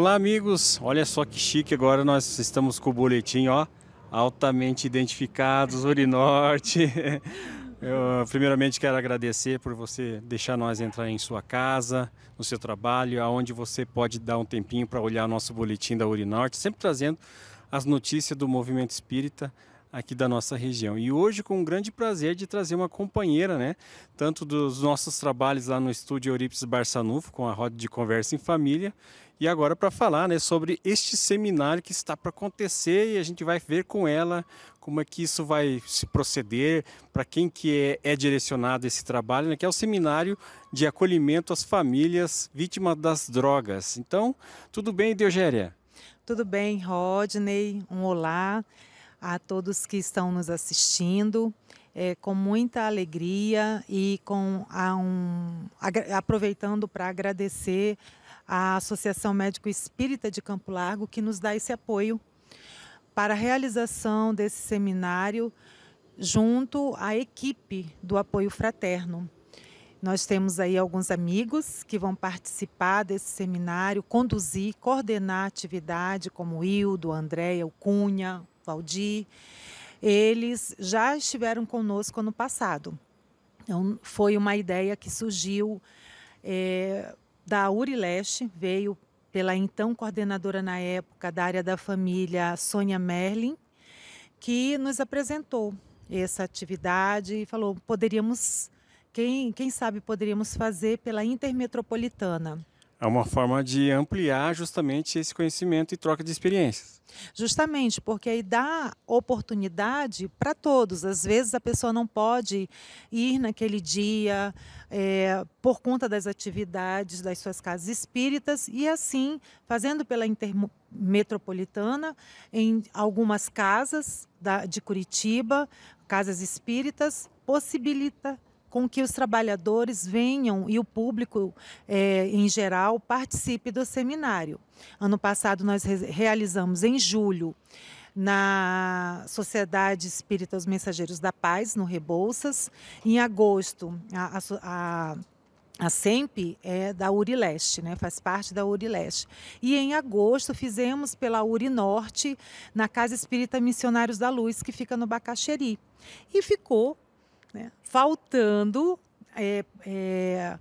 Olá, amigos. Olha só que chique agora nós estamos com o boletim, ó, altamente identificados, Urinorte. Eu, primeiramente quero agradecer por você deixar nós entrar em sua casa, no seu trabalho, aonde você pode dar um tempinho para olhar nosso boletim da Urinorte, sempre trazendo as notícias do movimento espírita aqui da nossa região. E hoje com um grande prazer de trazer uma companheira, né, tanto dos nossos trabalhos lá no estúdio Euripides Barçanufo com a roda de conversa em família e agora para falar, né, sobre este seminário que está para acontecer e a gente vai ver com ela como é que isso vai se proceder, para quem que é, é, direcionado esse trabalho, né, que é o seminário de acolhimento às famílias vítimas das drogas. Então, tudo bem, Diogéria? Tudo bem, Rodney. Um olá a todos que estão nos assistindo. É, com muita alegria e com a um, a, aproveitando para agradecer à Associação Médico Espírita de Campo Largo que nos dá esse apoio para a realização desse seminário junto à equipe do apoio fraterno. Nós temos aí alguns amigos que vão participar desse seminário, conduzir, coordenar a atividade, como o Hildo, a Andréia, o Cunha, Valdir, eles já estiveram conosco ano passado. Então, foi uma ideia que surgiu é, da Urileste, veio pela então coordenadora na época da área da família, Sônia Merlin, que nos apresentou essa atividade e falou: poderíamos, quem, quem sabe, poderíamos fazer pela intermetropolitana. É uma forma de ampliar justamente esse conhecimento e troca de experiências. Justamente, porque aí dá oportunidade para todos. Às vezes a pessoa não pode ir naquele dia é, por conta das atividades das suas casas espíritas, e assim, fazendo pela intermetropolitana, em algumas casas da, de Curitiba, casas espíritas, possibilita com que os trabalhadores venham e o público é, em geral participe do seminário. Ano passado nós realizamos em julho na Sociedade Espírita Os Mensageiros da Paz, no Rebouças. Em agosto, a, a, a SEMP é da UriLeste, né? faz parte da Leste. E em agosto fizemos pela URI Norte, na Casa Espírita Missionários da Luz, que fica no Bacaxeri. E ficou né? faltando é, é,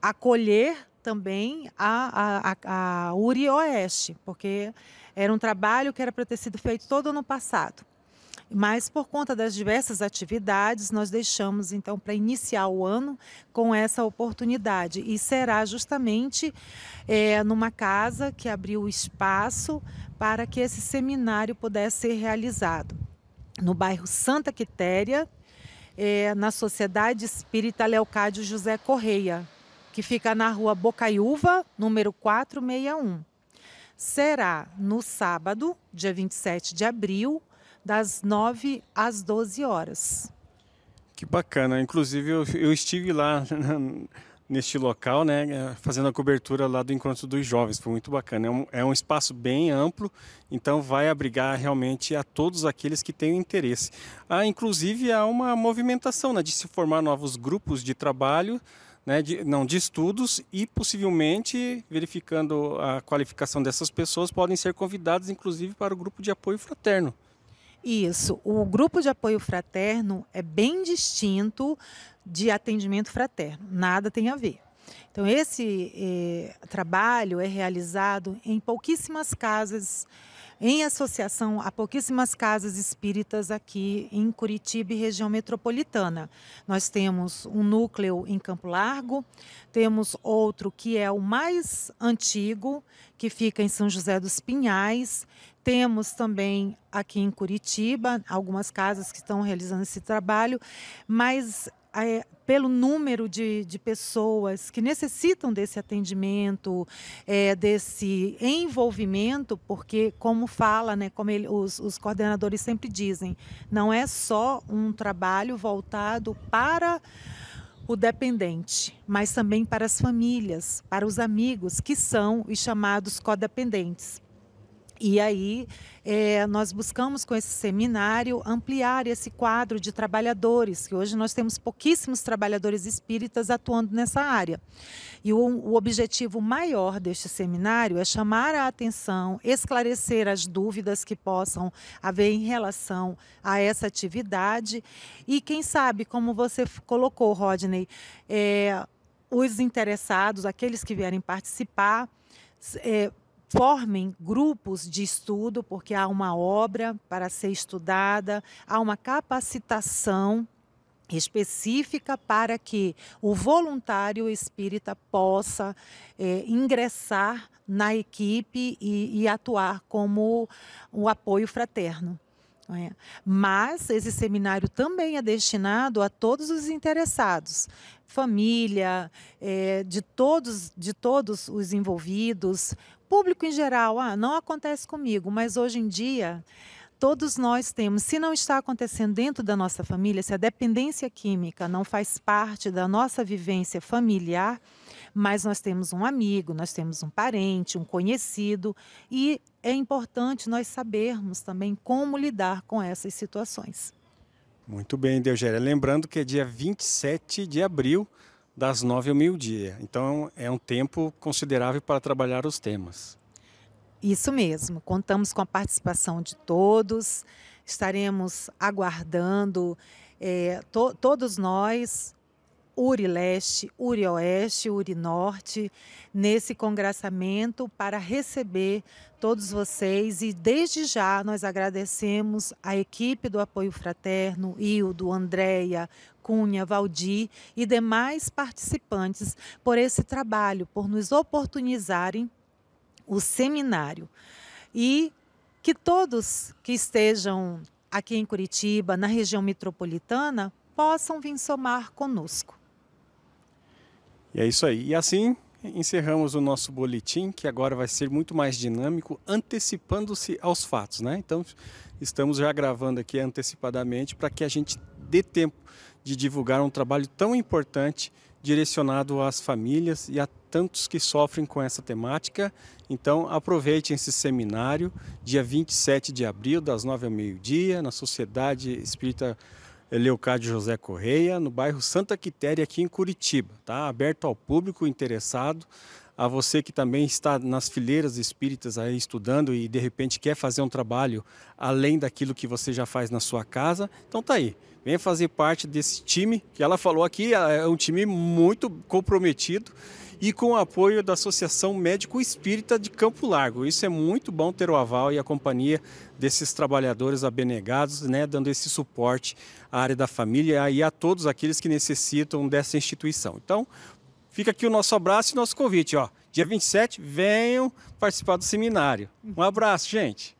acolher também a, a, a URI Oeste, porque era um trabalho que era para ter sido feito todo ano passado. Mas por conta das diversas atividades, nós deixamos então para iniciar o ano com essa oportunidade. E será justamente é, numa casa que abriu espaço para que esse seminário pudesse ser realizado no bairro Santa Quitéria, é, na Sociedade Espírita Leocádio José Correia, que fica na rua Bocaiúva, número 461. Será no sábado, dia 27 de abril, das 9 às 12 horas. Que bacana. Inclusive, eu, eu estive lá neste local, né, é, fazendo a cobertura lá do encontro dos jovens. Foi muito bacana. É um, é um espaço bem amplo, então vai abrigar realmente a todos aqueles que têm interesse. Ah, inclusive há uma movimentação né, de se formar novos grupos de trabalho. Né, de, não de estudos e possivelmente verificando a qualificação dessas pessoas podem ser convidados inclusive para o grupo de apoio fraterno isso. O grupo de apoio fraterno é bem distinto de atendimento fraterno. Nada tem a ver. Então, esse eh, trabalho é realizado em pouquíssimas casas em associação a pouquíssimas casas espíritas aqui em Curitiba e região metropolitana. Nós temos um núcleo em Campo Largo, temos outro que é o mais antigo, que fica em São José dos Pinhais, temos também aqui em Curitiba algumas casas que estão realizando esse trabalho, mas é, pelo número de, de, pessoas que necessitam desse atendimento, é, desse envolvimento, porque, como fala, né, como ele, os, os, coordenadores sempre dizem, não é só um trabalho voltado para o dependente, mas também para as famílias, para os amigos que são os chamados codependentes. E aí, é, nós buscamos com esse seminário ampliar esse quadro de trabalhadores, que hoje nós temos pouquíssimos trabalhadores espíritas atuando nessa área. E o, o objetivo maior deste seminário é chamar a atenção, esclarecer as dúvidas que possam haver em relação a essa atividade. E quem sabe, como você colocou, Rodney, é, os interessados, aqueles que vierem participar, é, formem grupos de estudo, porque há uma obra para ser estudada, há uma capacitação específica para que o voluntário espírita possa é, ingressar na equipe e, e atuar como o apoio fraterno. É? Mas esse seminário também é destinado a todos os interessados, família, é, de, todos, de todos os envolvidos, público em geral, ah, não acontece comigo, mas hoje em dia todos nós temos. Se não está acontecendo dentro da nossa família, se a dependência química não faz parte da nossa vivência familiar, mas nós temos um amigo, nós temos um parente, um conhecido e é importante nós sabermos também como lidar com essas situações. Muito bem, Deugéria. Lembrando que é dia 27 de abril das nove ao meio-dia. Então, é um tempo considerável para trabalhar os temas. Isso mesmo. Contamos com a participação de todos. Estaremos aguardando é, to todos nós Uri Leste, Uri Oeste, Uri Norte, nesse congraçamento para receber todos vocês e desde já nós agradecemos a equipe do Apoio Fraterno, Hildo, Andréia, Cunha, Valdir e demais participantes por esse trabalho, por nos oportunizarem o seminário. E que todos que estejam aqui em Curitiba, na região metropolitana, possam vir somar conosco. E é isso aí. E assim encerramos o nosso boletim, que agora vai ser muito mais dinâmico, antecipando-se aos fatos, né? Então, estamos já gravando aqui antecipadamente para que a gente dê tempo de divulgar um trabalho tão importante direcionado às famílias e a tantos que sofrem com essa temática. Então, aproveitem esse seminário, dia 27 de abril, das nove ao meio-dia, na Sociedade Espírita Leocádio José Correia, no bairro Santa Quitéria, aqui em Curitiba. Tá? Aberto ao público interessado, a você que também está nas fileiras espíritas aí estudando e de repente quer fazer um trabalho além daquilo que você já faz na sua casa. Então tá aí. Venha fazer parte desse time que ela falou aqui, é um time muito comprometido e com o apoio da Associação Médico Espírita de Campo Largo. Isso é muito bom ter o aval e a companhia desses trabalhadores abnegados, né, dando esse suporte à área da família e a todos aqueles que necessitam dessa instituição. Então, fica aqui o nosso abraço e nosso convite, ó. Dia 27, venham participar do seminário. Um abraço, gente.